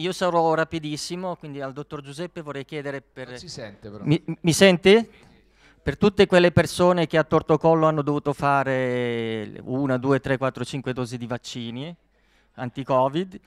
Io sarò rapidissimo, quindi al dottor Giuseppe vorrei chiedere per... si sente però. Mi, mi sente? Per tutte quelle persone che a torto collo hanno dovuto fare una, due, tre, quattro, cinque dosi di vaccini anti-Covid,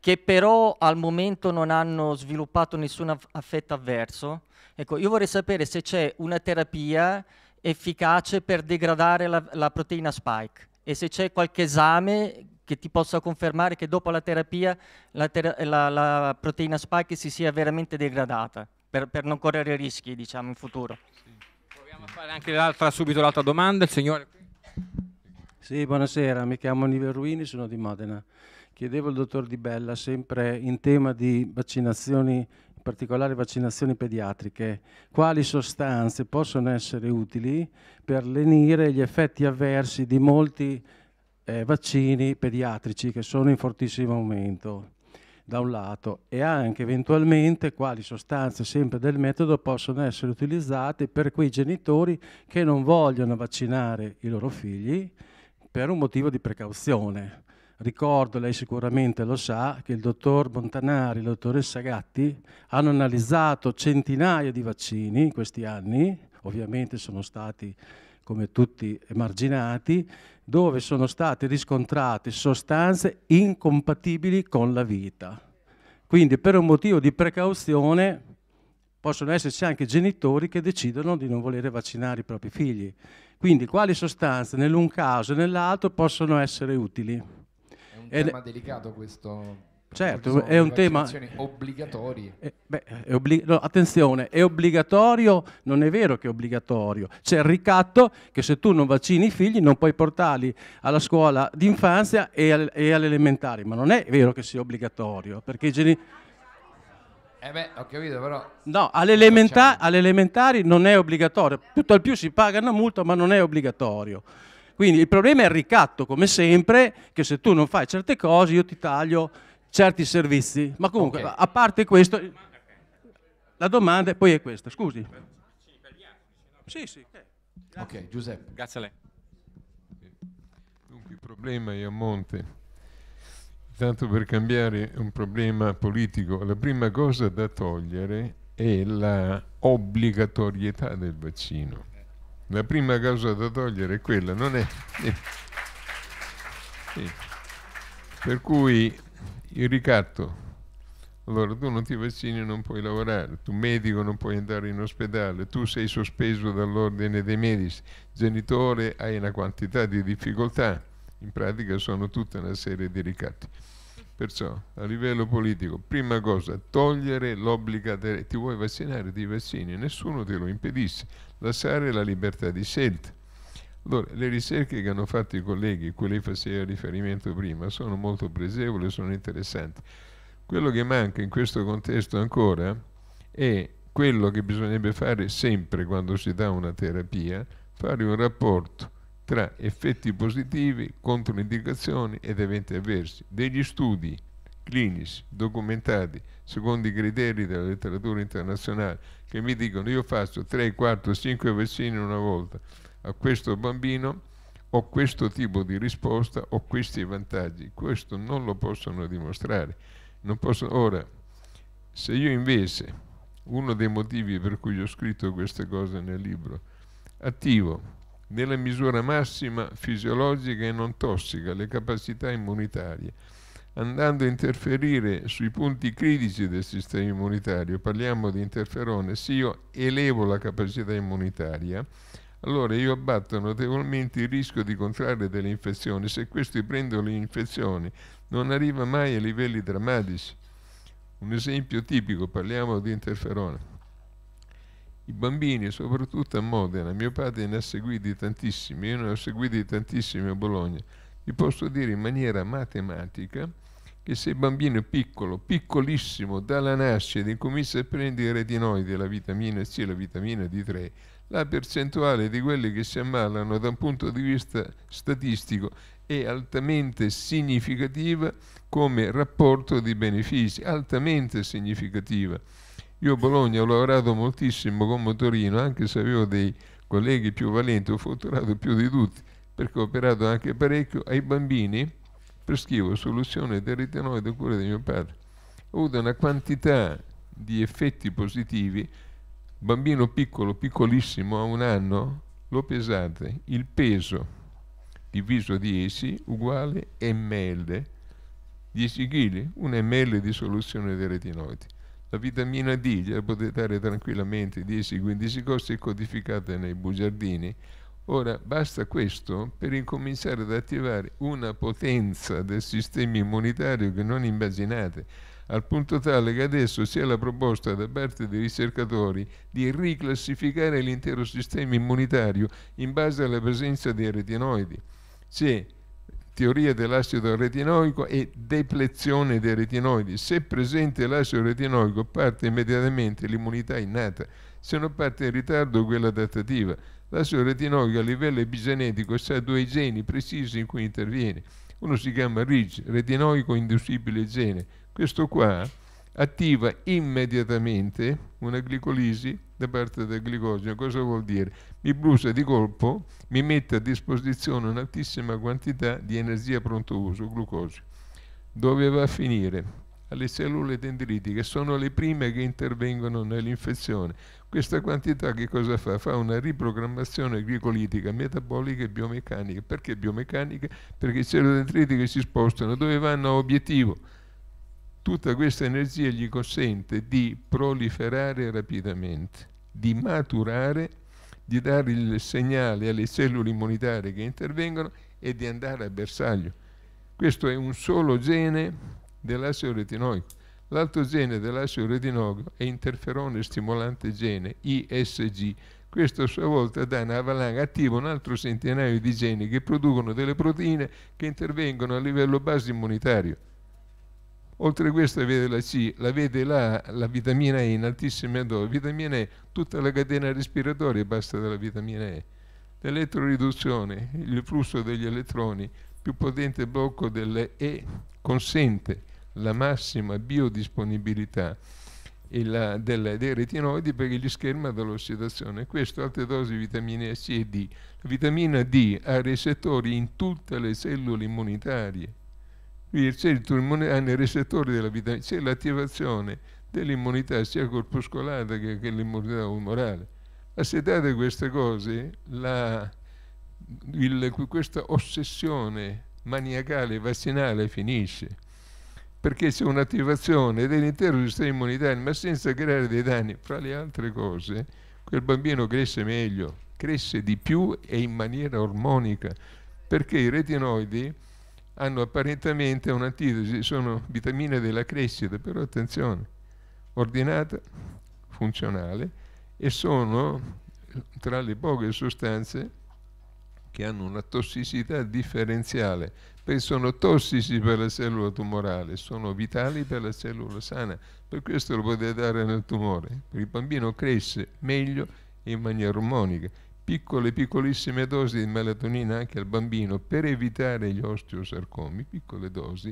che però al momento non hanno sviluppato nessun affetto avverso, ecco, io vorrei sapere se c'è una terapia efficace per degradare la, la proteina spike e se c'è qualche esame che ti possa confermare che dopo la terapia la, ter la, la proteina spike si sia veramente degradata per, per non correre rischi diciamo, in futuro. Sì. Proviamo a fare anche l'altra, subito l'altra domanda, il signore. Sì, buonasera, mi chiamo Nive Ruini, sono di Modena. Chiedevo al dottor Di Bella, sempre in tema di vaccinazioni, in particolare vaccinazioni pediatriche, quali sostanze possono essere utili per lenire gli effetti avversi di molti eh, vaccini pediatrici che sono in fortissimo aumento da un lato e anche eventualmente quali sostanze sempre del metodo possono essere utilizzate per quei genitori che non vogliono vaccinare i loro figli per un motivo di precauzione. Ricordo, lei sicuramente lo sa, che il dottor Montanari e la dottoressa Gatti hanno analizzato centinaia di vaccini in questi anni, ovviamente sono stati come tutti emarginati, dove sono state riscontrate sostanze incompatibili con la vita. Quindi per un motivo di precauzione possono esserci anche genitori che decidono di non volere vaccinare i propri figli. Quindi quali sostanze nell'un caso e nell'altro possono essere utili? È un tema e... delicato questo. Certo, è un tema... Obbligatorie. Eh, beh, è obblig... no, attenzione, è obbligatorio, non è vero che è obbligatorio. C'è il ricatto che se tu non vaccini i figli non puoi portarli alla scuola d'infanzia e, al... e all'elementare, ma non è vero che sia obbligatorio, perché i genitori... Eh beh, ho capito, però... No, all'elementa- all'elementare non è obbligatorio. Tutto al più si paga una multa, ma non è obbligatorio. Quindi il problema è il ricatto, come sempre, che se tu non fai certe cose io ti taglio certi servizi, ma comunque, okay. a parte questo, la domanda poi è questa, scusi. Sì, sì. Okay. ok, Giuseppe. Grazie a lei. Dunque, il problema è a monte. Tanto per cambiare un problema politico, la prima cosa da togliere è la obbligatorietà del vaccino. La prima cosa da togliere è quella, non è... è, è. Per cui il ricatto. Allora tu non ti vaccini e non puoi lavorare, tu medico non puoi andare in ospedale, tu sei sospeso dall'ordine dei medici, genitore hai una quantità di difficoltà, in pratica sono tutta una serie di ricatti. Perciò a livello politico, prima cosa, togliere l'obbligatorietà, ti vuoi vaccinare, ti vaccini, nessuno te lo impedisce, lasciare la libertà di scelta allora, le ricerche che hanno fatto i colleghi, a cui lei faceva riferimento prima, sono molto presevoli, sono interessanti. Quello che manca in questo contesto ancora è quello che bisognerebbe fare sempre quando si dà una terapia, fare un rapporto tra effetti positivi, controindicazioni ed eventi avversi. Degli studi clinici documentati secondo i criteri della letteratura internazionale che mi dicono io faccio 3, 4, 5 vaccini una volta, a questo bambino ho questo tipo di risposta, ho questi vantaggi. Questo non lo possono dimostrare. Possono... Ora, se io invece, uno dei motivi per cui ho scritto queste cose nel libro, attivo nella misura massima fisiologica e non tossica le capacità immunitarie, andando a interferire sui punti critici del sistema immunitario, parliamo di interferone, se io elevo la capacità immunitaria, allora io abbatto notevolmente il rischio di contrarre delle infezioni. Se questi prendono le infezioni non arriva mai a livelli drammatici. Un esempio tipico, parliamo di interferone. I bambini, soprattutto a Modena, mio padre ne ha seguiti tantissimi, io ne ho seguiti tantissimi a Bologna. Vi posso dire in maniera matematica che se il bambino è piccolo, piccolissimo, dalla nascita incomincia a prendere i retinoidi, la vitamina C, e la vitamina D3, la percentuale di quelli che si ammalano da un punto di vista statistico è altamente significativa come rapporto di benefici, altamente significativa. Io a Bologna ho lavorato moltissimo con Motorino, anche se avevo dei colleghi più valenti, ho fatturato più di tutti, perché ho operato anche parecchio, ai bambini prescrivo soluzione del retinoide a cura di mio padre. Ho avuto una quantità di effetti positivi bambino piccolo, piccolissimo, a un anno, lo pesate, il peso diviso 10 uguale ml, 10 kg, un ml di soluzione di retinoidi. La vitamina D gliela potete dare tranquillamente 10-15 cose codificate nei bugiardini. Ora basta questo per incominciare ad attivare una potenza del sistema immunitario che non immaginate al punto tale che adesso c'è la proposta da parte dei ricercatori di riclassificare l'intero sistema immunitario in base alla presenza di retinoidi. C'è teoria dell'acido retinoico e deplezione dei retinoidi. Se presente l'acido retinoico parte immediatamente l'immunità innata, se non parte in ritardo quella adattativa. L'acido retinoico a livello epigenetico ha due geni precisi in cui interviene. Uno si chiama RIG, retinoico inducibile gene, questo qua attiva immediatamente una glicolisi da parte del glicogeno. Cosa vuol dire? Mi brucia di colpo, mi mette a disposizione un'altissima quantità di energia pronto uso, glucosio. Dove va a finire? Alle cellule dendritiche, sono le prime che intervengono nell'infezione. Questa quantità che cosa fa? Fa una riprogrammazione glicolitica, metabolica e biomeccanica. Perché biomeccanica? Perché le cellule dendritiche si spostano. Dove vanno a obiettivo? tutta questa energia gli consente di proliferare rapidamente, di maturare, di dare il segnale alle cellule immunitarie che intervengono e di andare a bersaglio. Questo è un solo gene dell'asse retinoico. L'altro gene dell'asse retinoico è interferone stimolante gene, ISG. Questo a sua volta dà una valanga attiva un altro centinaio di geni che producono delle proteine che intervengono a livello base immunitario. Oltre a questo vede la C, la vede la, la vitamina E in altissime dose, vitamina E, tutta la catena respiratoria basta della vitamina E. L'elettroriduzione, il flusso degli elettroni, più potente blocco delle E consente la massima biodisponibilità la, della, dei retinoidi perché gli scherma dall'ossidazione. Questo alte dosi di vitamina C e D. La vitamina D ha recettori in tutte le cellule immunitarie Ah, c'è il tuo immunità nel recettore della vitamina C, l'attivazione dell'immunità sia corpuscolare che, che l'immunità umorale. Assetate queste cose, la, il, questa ossessione maniacale vaccinale finisce, perché c'è un'attivazione dell'intero sistema immunitario, ma senza creare dei danni. Fra le altre cose, quel bambino cresce meglio, cresce di più e in maniera ormonica, perché i retinoidi hanno apparentemente un'antitesi, sono vitamine della crescita, però attenzione, ordinata, funzionale e sono tra le poche sostanze che hanno una tossicità differenziale, perché sono tossici per la cellula tumorale, sono vitali per la cellula sana, per questo lo potete dare nel tumore, il bambino cresce meglio in maniera armonica piccole, piccolissime dosi di melatonina anche al bambino per evitare gli osteosarcomi, piccole dosi,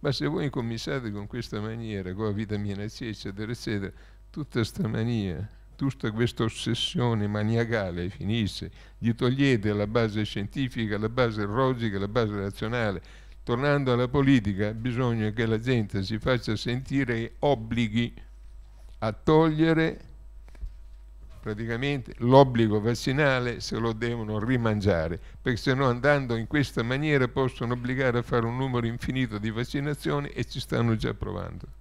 ma se voi incominciate con questa maniera, con la vitamina C, eccetera, eccetera, tutta questa mania, tutta questa ossessione maniacale finisce, gli togliete la base scientifica, la base logica, la base razionale. Tornando alla politica, bisogna che la gente si faccia sentire e obblighi a togliere praticamente l'obbligo vaccinale se lo devono rimangiare, perché se no andando in questa maniera possono obbligare a fare un numero infinito di vaccinazioni e ci stanno già provando.